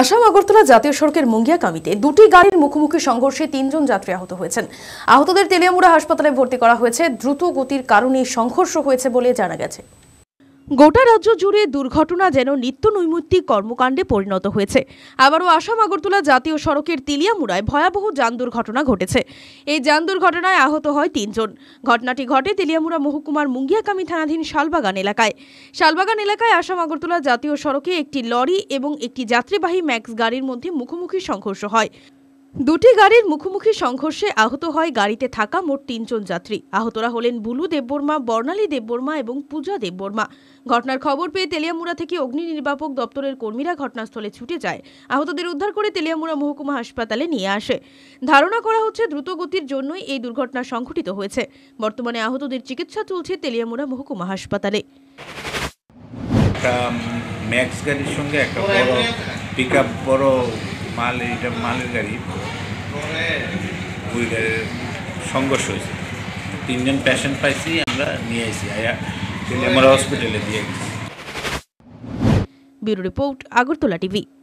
আসাম আগরতলা জাতীয় সড়কের মুঙ্গিয়া কামিতে দুটি গাড়ির মুখোমুখি সংঘর্ষে তিনজন যাত্রী আহত হয়েছেন আহতদের তেলিয়ামুড়া হাসপাতালে ভর্তি করা হয়েছে দ্রুত গতির কারণে সংঘর্ষ হয়েছে বলে জানা গেছে গোটা রাজ্য জুড়ে দুর্ঘটনা যেন নিত্য নৈমিত্তিক কর্মকাণ্ডে পরিণত হয়েছে আবারও আসাম আগরতলা জাতীয় সড়কের তিলিয়ামুড়ায় ভয়াবহ যান দুর্ঘটনা ঘটেছে এই যান দুর্ঘটনায় আহত হয় তিনজন ঘটনাটি ঘটে তিলিয়ামুড়া মহকুমার মুঙ্গিয়াকামী থানাধীন শালবাগান এলাকায় শালবাগান এলাকায় আসাম আগরতলা জাতীয় সড়কে একটি লরি এবং একটি যাত্রীবাহী ম্যাক্স গাড়ির মধ্যে মুখোমুখি সংঘর্ষ হয় দুটি গাড়ির মুখোমুখি সংঘর্ষে আহত হয় গাড়িতে থাকা মোট তিনজন যাত্রী আহতরা হলেন বুলু দেববর্মা বর্ণালী দেববর্মা এবং পূজা দেববর্মা ঘটনার খবর পেয়ে তেলিয়ামুড়া থেকে অগ্নি নির্বাপক দপ্তরের কর্মীরা ঘটনাস্থলে ছুটে যায় আহতদের উদ্ধার করে তেলিয়ামুড়া মহকুমা হাসপাতালে নিয়ে আসে ধারণা করা হচ্ছে দ্রুতগতির জন্যই এই দুর্ঘটনা সংঘটিত হয়েছে বর্তমানে আহতদের চিকিৎসা চলছে তেলিয়ামুড়া মহকুমা হাসপাতালে একটা ম্যাক্স গাড়ির সঙ্গে একটা বড় পিক বড় মাল এটা মালের গাড়ি দুই গাড়ির সংঘর্ষ হয়েছে তিনজন প্যাশেন্ট পাইছি আমরা নিয়ে আসি আয়া আমরা হসপিটালে দিয়ে গেছি ব্যুরো রিপোর্ট আগরতলা টিভি